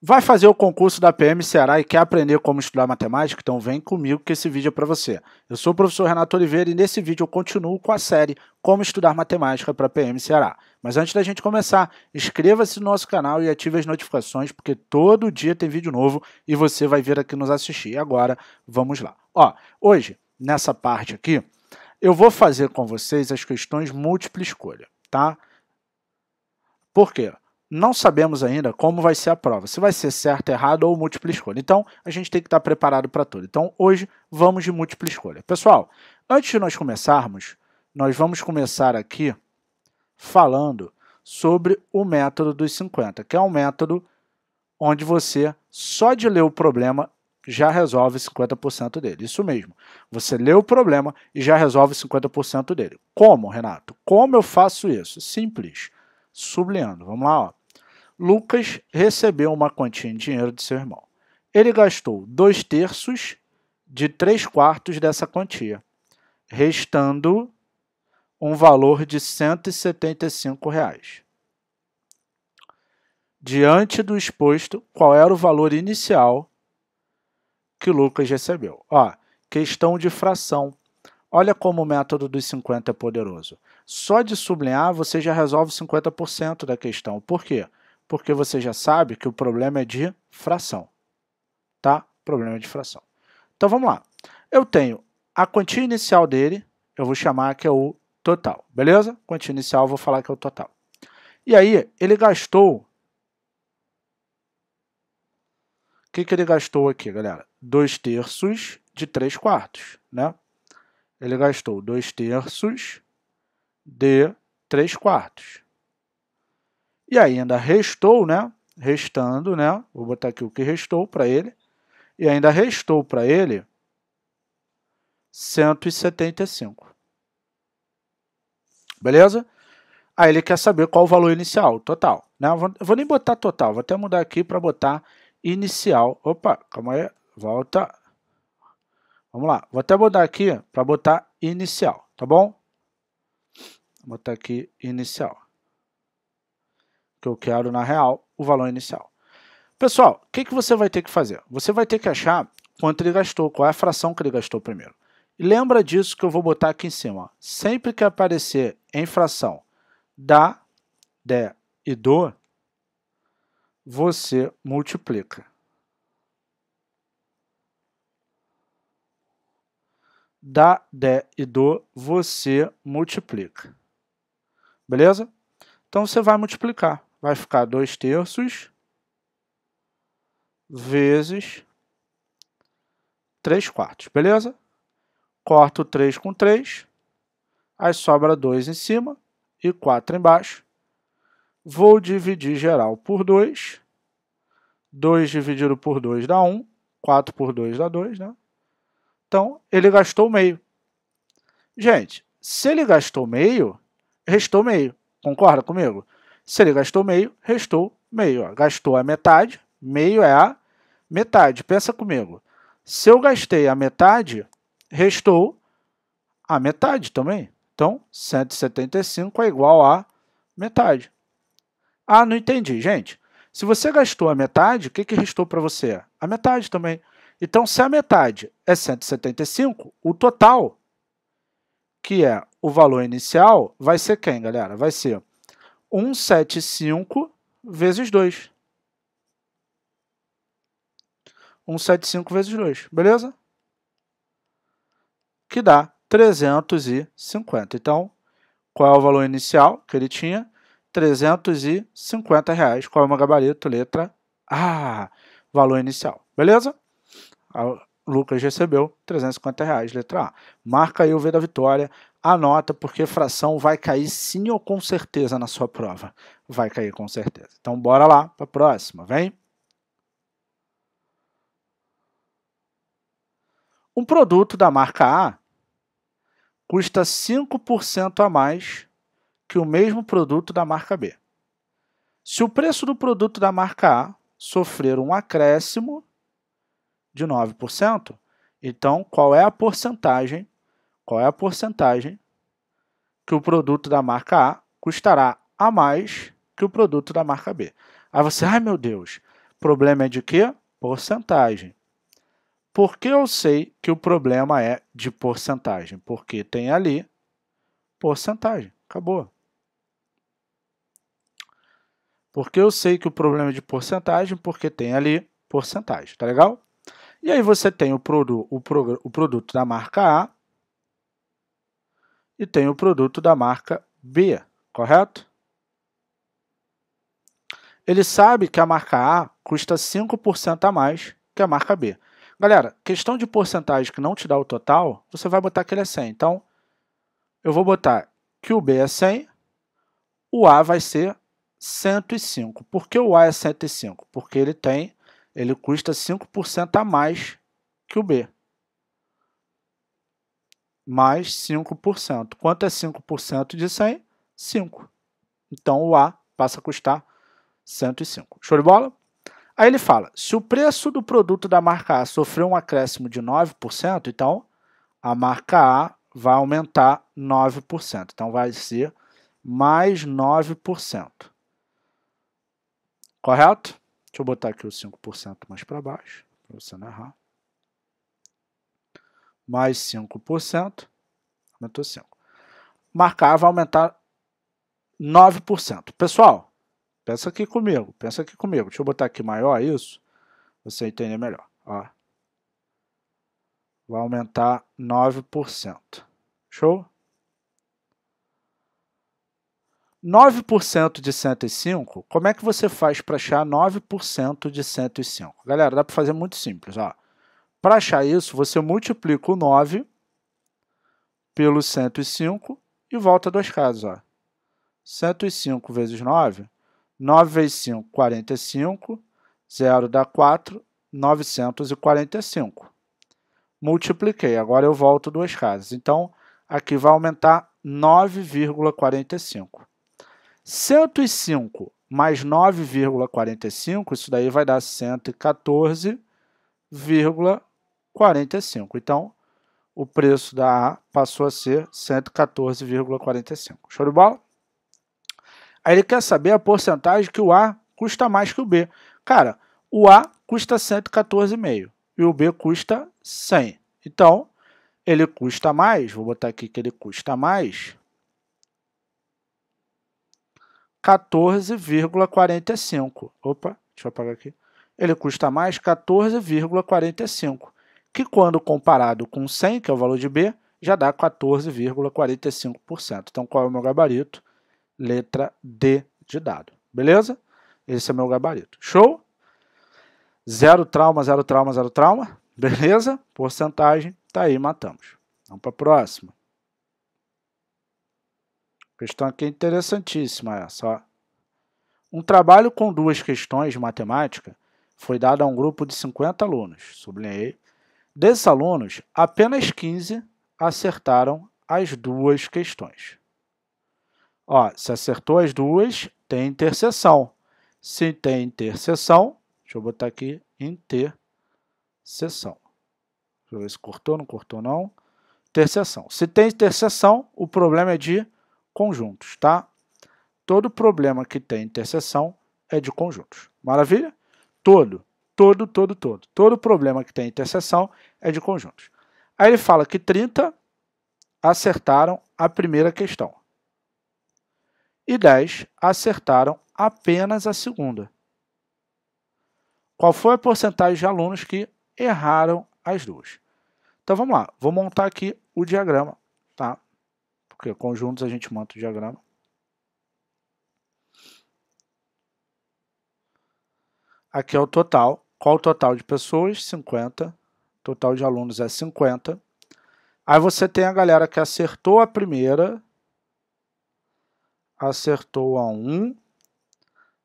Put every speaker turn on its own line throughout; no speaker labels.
Vai fazer o concurso da PM Ceará e quer aprender como estudar matemática? Então vem comigo que esse vídeo é para você. Eu sou o professor Renato Oliveira e nesse vídeo eu continuo com a série Como Estudar Matemática para PM Ceará. Mas antes da gente começar, inscreva-se no nosso canal e ative as notificações porque todo dia tem vídeo novo e você vai vir aqui nos assistir. E agora, vamos lá. Ó, hoje, nessa parte aqui, eu vou fazer com vocês as questões múltipla escolha, tá? Por quê? não sabemos ainda como vai ser a prova, se vai ser certo, errado ou múltipla escolha. Então, a gente tem que estar preparado para tudo. Então, hoje vamos de múltipla escolha. Pessoal, antes de nós começarmos, nós vamos começar aqui falando sobre o método dos 50, que é um método onde você só de ler o problema já resolve 50% dele. Isso mesmo. Você lê o problema e já resolve 50% dele. Como, Renato? Como eu faço isso? Simples sublinhando. Vamos lá, ó. Lucas recebeu uma quantia em dinheiro de seu irmão. Ele gastou dois terços de três quartos dessa quantia, restando um valor de 175 reais. Diante do exposto, qual era o valor inicial que Lucas recebeu? Ó, questão de fração. Olha como o método dos 50 é poderoso. Só de sublinhar você já resolve 50% da questão. Por quê? porque você já sabe que o problema é de fração. Tá? Problema de fração. Então vamos lá. Eu tenho a quantia inicial dele, eu vou chamar que é o total, beleza? Quantia inicial eu vou falar que é o total. E aí, ele gastou. O que, que ele gastou aqui, galera? 2 terços de 3 quartos, né? Ele gastou 2 terços de 3 quartos. E ainda restou, né? Restando, né? Vou botar aqui o que restou para ele. E ainda restou para ele 175. Beleza? Aí ele quer saber qual o valor inicial, total. Né? Vou, vou nem botar total, vou até mudar aqui para botar inicial. Opa, calma aí, volta. Vamos lá, vou até mudar aqui para botar inicial, tá bom? Vou botar aqui inicial que eu quero na real, o valor inicial. Pessoal, o que, que você vai ter que fazer? Você vai ter que achar quanto ele gastou, qual é a fração que ele gastou primeiro. E lembra disso que eu vou botar aqui em cima. Sempre que aparecer em fração da, de e do, você multiplica. Da, de e do, você multiplica. Beleza? Então você vai multiplicar vai ficar 2 terços vezes 3 quartos, beleza? Corto 3 com 3, aí sobra 2 em cima e 4 embaixo. Vou dividir geral por 2. 2 dividido por 2 dá 1, 4 por 2 dá 2, né? Então, ele gastou meio. Gente, se ele gastou meio, restou meio. Concorda comigo? Se ele gastou meio, restou meio. Gastou a metade, meio é a metade. Pensa comigo. Se eu gastei a metade, restou a metade também. Então, 175 é igual a metade. Ah, não entendi, gente. Se você gastou a metade, o que, que restou para você? A metade também. Então, se a metade é 175, o total, que é o valor inicial, vai ser quem, galera? Vai ser 175 vezes 2. 175 vezes 2, beleza? Que dá 350. Então, qual é o valor inicial que ele tinha? 350 reais. Qual é o meu gabarito? Letra A. Valor inicial, beleza? Lucas recebeu 350 reais, letra A. Marca aí o V da vitória, anota, porque fração vai cair sim ou com certeza na sua prova. Vai cair com certeza. Então bora lá para a próxima, vem. Um produto da marca A custa 5% a mais que o mesmo produto da marca B. Se o preço do produto da marca A sofrer um acréscimo de 9%, então qual é a porcentagem? Qual é a porcentagem que o produto da marca A custará a mais que o produto da marca B? Aí você, ai meu Deus, problema é de quê? Porcentagem. Por que eu sei que o problema é de porcentagem? Porque tem ali porcentagem. Acabou. Porque eu sei que o problema é de porcentagem, porque tem ali porcentagem, tá legal? E aí você tem o, produ o, pro o produto da marca A e tem o produto da marca B, correto? Ele sabe que a marca A custa 5% a mais que a marca B. Galera, questão de porcentagem que não te dá o total, você vai botar que ele é 100. Então, eu vou botar que o B é 100, o A vai ser 105. Por que o A é 105? Porque ele tem ele custa 5% a mais que o B. Mais 5%. Quanto é 5% de 100? 5. Então o A passa a custar 105. Show de bola? Aí ele fala: se o preço do produto da marca A sofreu um acréscimo de 9%, então a marca A vai aumentar 9%. Então vai ser mais 9%. Correto? Deixa eu botar aqui os 5% mais para baixo, para você não errar. Mais 5%, aumentou 5%. Marcar vai aumentar 9%. Pessoal, pensa aqui comigo, pensa aqui comigo. Deixa eu botar aqui maior é isso, você entender melhor. Ó. Vai aumentar 9%. Show? 9% de 105, como é que você faz para achar 9% de 105? Galera, dá para fazer muito simples. Para achar isso, você multiplica o 9 pelo 105 e volta duas casas. Ó. 105 vezes 9, 9 vezes 5, 45, 0 dá 4, 945. Multipliquei, agora eu volto duas casas. Então, aqui vai aumentar 9,45. 105 mais 9,45, isso daí vai dar 114,45. Então, o preço da A passou a ser 114,45. Show de bola? Aí ele quer saber a porcentagem que o A custa mais que o B. Cara, o A custa 114,5 e o B custa 100. Então, ele custa mais, vou botar aqui que ele custa mais 14,45. Opa, deixa eu apagar aqui. Ele custa mais 14,45, que quando comparado com 100, que é o valor de B, já dá 14,45%. Então, qual é o meu gabarito? Letra D de dado. Beleza? Esse é meu gabarito. Show? Zero trauma, zero trauma, zero trauma. Beleza? Porcentagem, tá aí, matamos. Vamos para a próxima. Questão aqui é interessantíssima essa. Um trabalho com duas questões de matemática foi dado a um grupo de 50 alunos, sublinhei. Desses alunos, apenas 15 acertaram as duas questões. Ó, se acertou as duas, tem interseção. Se tem interseção, deixa eu botar aqui interseção. Deixa eu ver se cortou, não cortou não. Interseção. Se tem interseção, o problema é de conjuntos, tá? Todo problema que tem interseção é de conjuntos. Maravilha? Todo, todo, todo, todo. Todo problema que tem interseção é de conjuntos. Aí ele fala que 30 acertaram a primeira questão. E 10 acertaram apenas a segunda. Qual foi a porcentagem de alunos que erraram as duas? Então vamos lá, vou montar aqui o diagrama, tá? porque conjuntos a gente monta o diagrama. Aqui é o total. Qual o total de pessoas? 50. Total de alunos é 50. Aí você tem a galera que acertou a primeira, acertou a 1,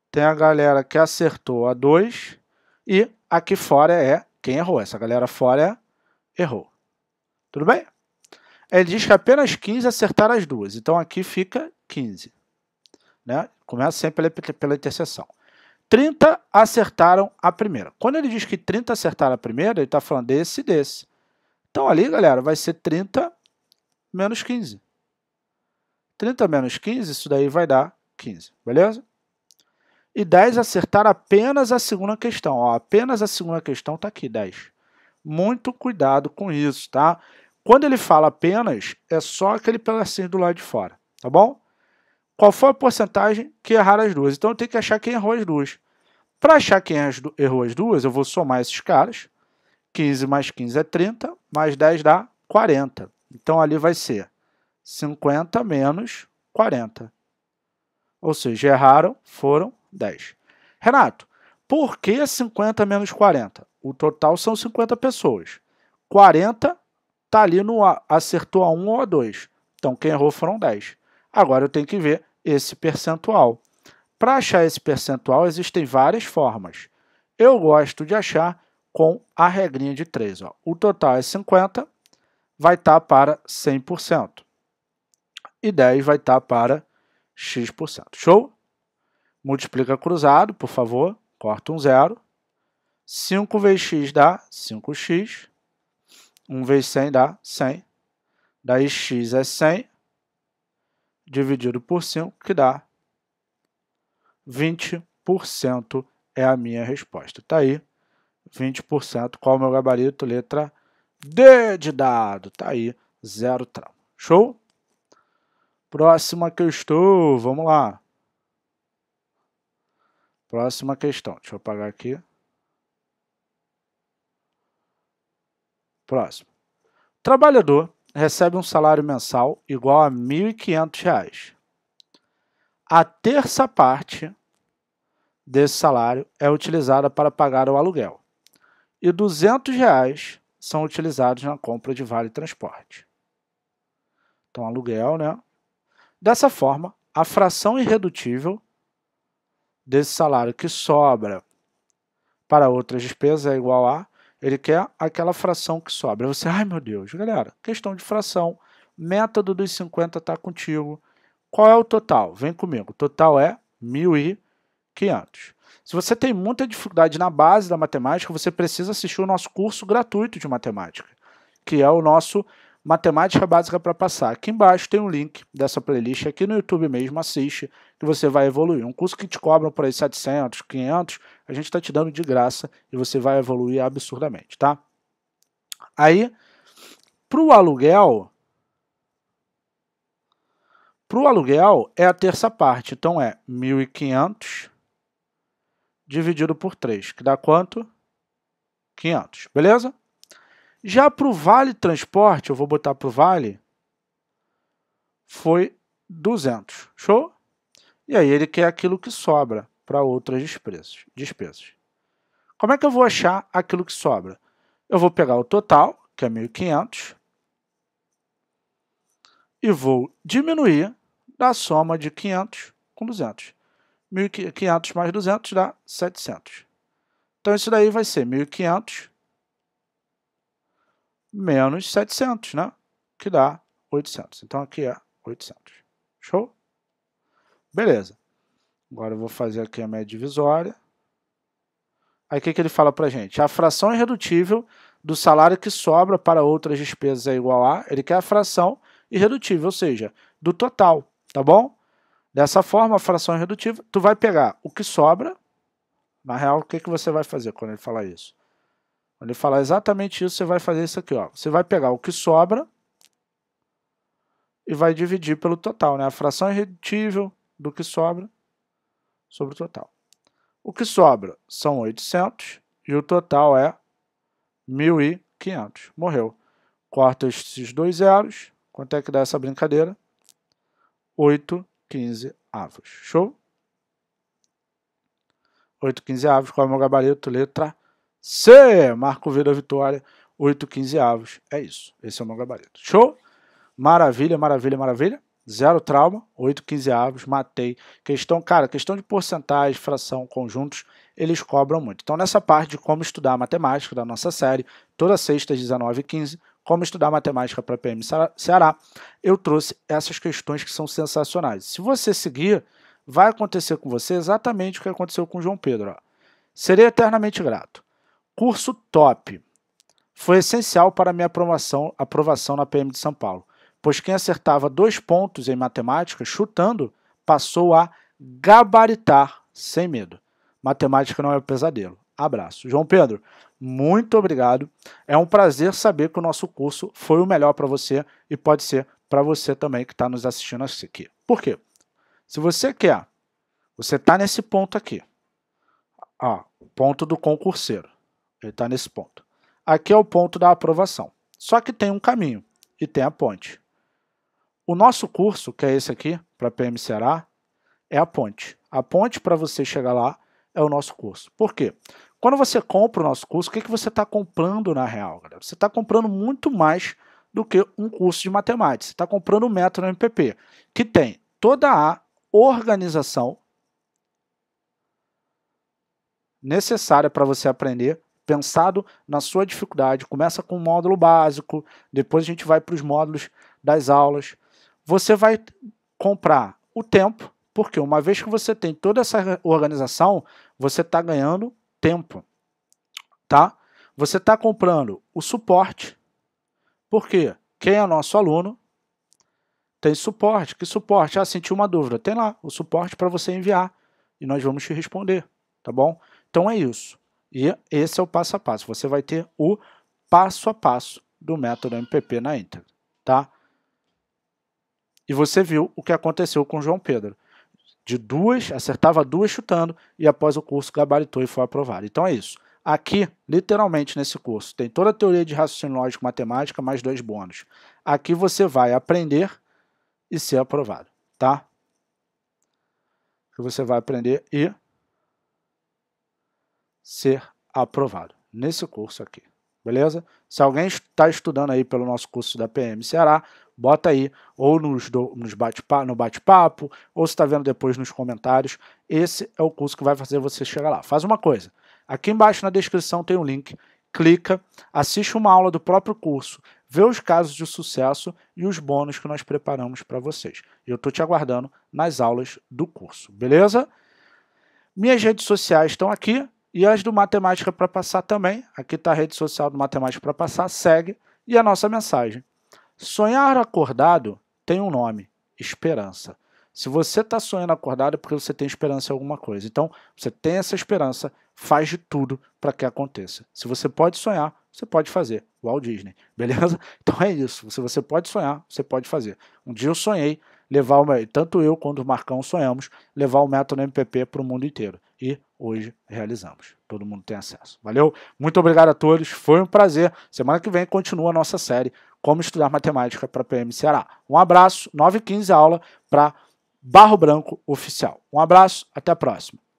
tem a galera que acertou a 2 e aqui fora é quem errou. Essa galera fora é, errou. Tudo bem? ele diz que apenas 15 acertaram as duas. Então aqui fica 15. Né? Começa sempre pela, pela interseção. 30 acertaram a primeira. Quando ele diz que 30 acertaram a primeira, ele está falando desse e desse. Então ali, galera, vai ser 30 menos 15. 30 menos 15, isso daí vai dar 15, beleza? E 10 acertaram apenas a segunda questão. Ó, apenas a segunda questão está aqui, 10. Muito cuidado com isso, tá? Quando ele fala apenas, é só aquele pedacinho do lado de fora, tá bom? Qual foi a porcentagem que erraram as duas? Então eu tenho que achar quem errou as duas. Para achar quem errou as duas, eu vou somar esses caras. 15 mais 15 é 30, mais 10 dá 40. Então ali vai ser 50 menos 40. Ou seja, erraram, foram 10. Renato, por que 50 menos 40? O total são 50 pessoas. 40 tá ali no A, acertou a 1 ou a 2. Então, quem errou foram 10. Agora eu tenho que ver esse percentual. Para achar esse percentual, existem várias formas. Eu gosto de achar com a regrinha de 3. Ó. O total é 50, vai estar tá para 100%. E 10 vai estar tá para x%. Show? Multiplica cruzado, por favor. Corta um zero. 5 vezes x dá 5x 1 vezes 100 dá 100. Daí x é 100, dividido por 5, que dá 20% é a minha resposta. Está aí, 20%. Qual é o meu gabarito? Letra D de dado. Está aí, zero trauma. Show? Próxima questão, vamos lá. Próxima questão, deixa eu apagar aqui. Próximo. O trabalhador recebe um salário mensal igual a R$ 1.500. A terça parte desse salário é utilizada para pagar o aluguel e R$ 200 reais são utilizados na compra de vale transporte. Então, aluguel, né? Dessa forma, a fração irredutível desse salário que sobra para outras despesas é igual a ele quer aquela fração que sobra. você, ai meu Deus, galera, questão de fração, método dos 50 está contigo. Qual é o total? Vem comigo. O total é 1.500. Se você tem muita dificuldade na base da matemática, você precisa assistir o nosso curso gratuito de matemática, que é o nosso matemática básica para passar. Aqui embaixo tem um link dessa playlist, aqui no YouTube mesmo, assiste, que você vai evoluir. Um curso que te cobra por aí 700, 500, a gente está te dando de graça e você vai evoluir absurdamente, tá? Aí, para o aluguel, para o aluguel é a terça parte, então é 1.500 dividido por 3, que dá quanto? 500, beleza? Já para o Vale Transporte, eu vou botar para o Vale, foi 200. Show? E aí ele quer aquilo que sobra para outras despesas, despesas. Como é que eu vou achar aquilo que sobra? Eu vou pegar o total, que é 1.500, e vou diminuir da soma de 500 com 200. 1.500 mais 200 dá 700. Então isso daí vai ser 1.500 menos 700, né? Que dá 800. Então aqui é 800. Show? Beleza. Agora eu vou fazer aqui a média divisória. Aí o que, que ele fala para gente? A fração irredutível do salário que sobra para outras despesas é igual a... Ele quer a fração irredutível, ou seja, do total, tá bom? Dessa forma, a fração irredutível, tu vai pegar o que sobra. Na real, o que, que você vai fazer quando ele falar isso? Ele fala exatamente isso, você vai fazer isso aqui, ó. Você vai pegar o que sobra e vai dividir pelo total, né? A fração irredutível do que sobra sobre o total. O que sobra são 800 e o total é 1.500. Morreu. Corta esses dois zeros. Quanto é que dá essa brincadeira? 8, 15 avos. Show? 8, 15 avos. Qual é o meu gabarito? Letra C. Marco da Vitória, 8 15 avos. É isso. Esse é o meu gabarito. Show? Maravilha, maravilha, maravilha. Zero trauma, 8 15 avos, matei. Questão, cara, questão de porcentagem, fração, conjuntos, eles cobram muito. Então, nessa parte de como estudar matemática da nossa série, toda sexta às 19h15, como estudar matemática para PM Ceará, eu trouxe essas questões que são sensacionais. Se você seguir, vai acontecer com você exatamente o que aconteceu com o João Pedro. Ó. Serei eternamente grato. Curso top. Foi essencial para minha aprovação, aprovação na PM de São Paulo, pois quem acertava dois pontos em matemática, chutando, passou a gabaritar sem medo. Matemática não é um pesadelo. Abraço. João Pedro, muito obrigado. É um prazer saber que o nosso curso foi o melhor para você e pode ser para você também que está nos assistindo aqui. Por quê? Se você quer, você está nesse ponto aqui, ó, ponto do concurseiro. Ele está nesse ponto. Aqui é o ponto da aprovação. Só que tem um caminho e tem a ponte. O nosso curso, que é esse aqui, para PM Ceará, é a ponte. A ponte para você chegar lá é o nosso curso. Por quê? Quando você compra o nosso curso, o que, que você está comprando na real, galera? Você está comprando muito mais do que um curso de matemática. Você está comprando o um método MPP, que tem toda a organização necessária para você aprender pensado na sua dificuldade. Começa com o módulo básico, depois a gente vai para os módulos das aulas. Você vai comprar o tempo, porque uma vez que você tem toda essa organização, você está ganhando tempo, tá? Você está comprando o suporte, porque quem é nosso aluno tem suporte. Que suporte? Ah, sentiu uma dúvida. Tem lá o suporte para você enviar e nós vamos te responder, tá bom? Então é isso. E esse é o passo a passo. Você vai ter o passo a passo do método MPP na íntegra, tá? E você viu o que aconteceu com o João Pedro. De duas, acertava duas chutando e após o curso gabaritou e foi aprovado. Então é isso. Aqui, literalmente nesse curso, tem toda a teoria de raciocínio lógico matemática mais dois bônus. Aqui você vai aprender e ser aprovado, tá? Que você vai aprender e ser aprovado nesse curso aqui. Beleza? Se alguém está estudando aí pelo nosso curso da PM Ceará, bota aí ou nos, nos bate no bate-papo, ou se está vendo depois nos comentários. Esse é o curso que vai fazer você chegar lá. Faz uma coisa. Aqui embaixo na descrição tem um link. Clica, assiste uma aula do próprio curso, vê os casos de sucesso e os bônus que nós preparamos para vocês. Eu estou te aguardando nas aulas do curso, beleza? Minhas redes sociais estão aqui. E as do Matemática para Passar também. Aqui está a rede social do Matemática para Passar, segue. E a nossa mensagem. Sonhar acordado tem um nome: esperança. Se você está sonhando acordado é porque você tem esperança em alguma coisa. Então, você tem essa esperança, faz de tudo para que aconteça. Se você pode sonhar, você pode fazer. Walt Disney, beleza? Então é isso. Se você pode sonhar, você pode fazer. Um dia eu sonhei levar o meu, tanto eu quanto o Marcão sonhamos levar o método MPP para o mundo inteiro e hoje realizamos. Todo mundo tem acesso. Valeu? Muito obrigado a todos. Foi um prazer. Semana que vem continua a nossa série Como Estudar Matemática para PM Ceará. Um abraço. 9h15 aula para Barro Branco Oficial. Um abraço. Até a próxima.